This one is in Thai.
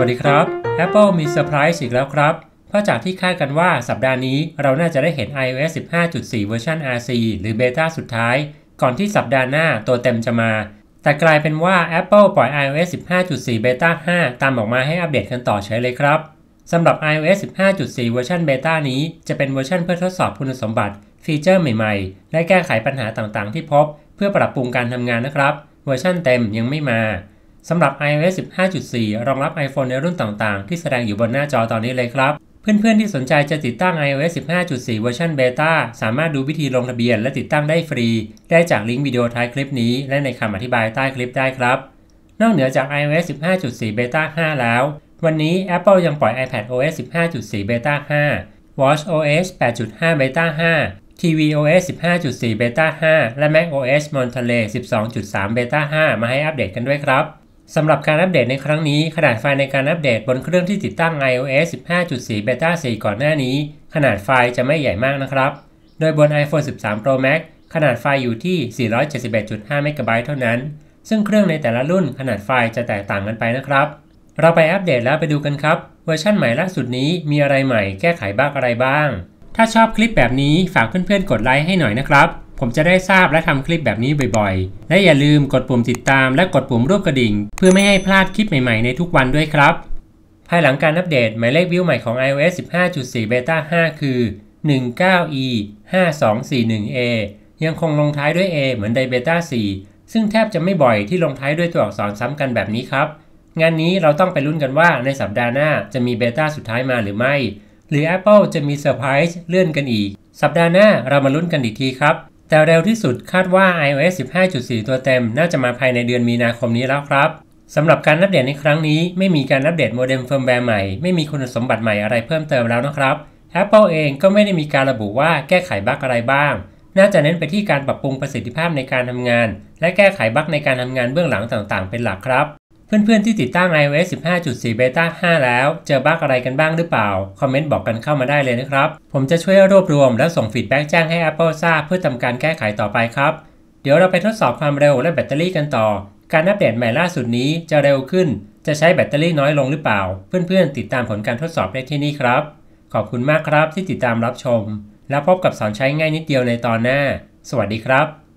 วัสดีครับ Apple มีเซอร์ไพรส์อีกแล้วครับ เพราะจากที่คาดกันว่าสัปดาห์นี้เราน่าจะได้เห็น iOS 15.4 เวอร์ชัน RC หรือเบต้าสุดท้าย ก่อนที่สัปดาห์หน้าตัวเต็มจะมา แต่กลายเป็นว่า Apple ปล่อย iOS 15.4 Beta 5 ตามออกมาให้อัปเดตกันต่อเฉยเลยครับสำหรับ iOS 15.4 เวอร์ชันเบต้านี้จะเป็นเวอร์ชันเพื่อทดสอบคุณสมบัติ ฟีเจอร์ใหม่ๆ และแก้ไขปัญหาต่างๆ ที่พบเพื่อปรับปรุงการทำงานนะครับ เวอร์ชันเต็มยังไม่มาสำหรับ iOS 15.4 รองรับ iPhone ในรุ่นต่างๆ ที่แสดงอยู่บนหน้าจอตอนนี้เลยครับ เพื่อน ๆ ที่สนใจจะติดตั้ง iOS 15.4เวอร์ชันเบต้าสามารถดูวิธีลงทะเบียนและติดตั้งได้ฟรี ได้จากลิงก์วิดีโอท้ายคลิปนี้ และในคำอธิบายใต้คลิปได้ครับ นอกเหนือจาก iOS 15.4 Beta 5 แล้ว วันนี้ Apple ยังปล่อย iPad OS 15.4 Beta 5 Watch OS 8.5 Beta 5 tvOS 15.4 Beta 5และ macOS Monterey 12.3 Beta 5มาให้อัปเดตกันด้วยครับสำหรับการอัปเดตในครั้งนี้ขนาดไฟล์ในการอัปเดตบนเครื่องที่ติดตั้ง iOS 15.4 Beta 4 ก่อนหน้านี้ขนาดไฟล์จะไม่ใหญ่มากนะครับ โดยบน iPhone 13 Pro Max ขนาดไฟล์อยู่ที่ 471.5 MB เท่านั้น ซึ่งเครื่องในแต่ละรุ่นขนาดไฟล์จะแตกต่างกันไปนะครับ เราไปอัปเดตแล้วไปดูกันครับ เวอร์ชันใหม่ล่าสุดนี้มีอะไรใหม่แก้ไขบ้างอะไรบ้าง ถ้าชอบคลิปแบบนี้ฝากเพื่อนๆ กดไลค์ให้หน่อยนะครับผมจะได้ทราบและทำคลิปแบบนี้บ่อยๆ และอย่าลืมกดปุ่มติดตามและกดปุ่มรูปกระดิ่ง เพื่อไม่ให้พลาดคลิปใหม่ๆ ในทุกวันด้วยครับ ภายหลังการอัปเดตหมายเลขวิวใหม่ของ iOS 15.4 Beta 5 คือ 19e 5241a ยังคงลงท้ายด้วย a เหมือนใน Beta 4 ซึ่งแทบจะไม่บ่อยที่ลงท้ายด้วยตัวอักษรซ้ำกันแบบนี้ครับ งานนี้เราต้องไปลุ้นกันว่าในสัปดาห์หน้าจะมีเบต้าสุดท้ายมาหรือไม่หรือ Apple จะมีเซอร์ไพรส์เลื่อนกันอีก สัปดาห์หน้าเรามาลุ้นกันอีกทีครับแต่เร็วที่สุดคาดว่า iOS 15.4 ตัวเต็มน่าจะมาภายในเดือนมีนาคมนี้แล้วครับสำหรับการอัปเดตในครั้งนี้ไม่มีการอัปเดตโมเด็มเฟิร์มแวร์ใหม่ ไม่มีคุณสมบัติใหม่อะไรเพิ่มเติมแล้วนะครับ Apple เองก็ไม่ได้มีการระบุว่าแก้ไขบั๊กอะไรบ้าง น่าจะเน้นไปที่การปรับปรุงประสิทธิภาพในการทำงาน และแก้ไขบั๊กในการทำงานเบื้องหลังต่างๆ เป็นหลักครับเพื่อนๆ ที่ติดตั้ง iOS 15.4 Beta 5 แล้ว เจอบั๊กอะไรกันบ้างหรือเปล่า คอมเมนต์บอกกันเข้ามาได้เลยนะครับ ผมจะช่วยรวบรวมและส่งฟีดแบ็กแจ้งให้ Apple ทราบเพื่อทำการแก้ไขต่อไปครับ เดี๋ยวเราไปทดสอบความเร็วและแบตเตอรี่กันต่อ การอัปเดตใหม่ล่าสุดนี้จะเร็วขึ้น จะใช้แบตเตอรี่น้อยลงหรือเปล่า เพื่อนๆติดตามผลการทดสอบได้ที่นี่ครับ ขอบคุณมากครับที่ติดตามรับชม แล้วพบกับสอนใช้ง่ายนิดเดียวในตอนหน้า สวัสดีครับ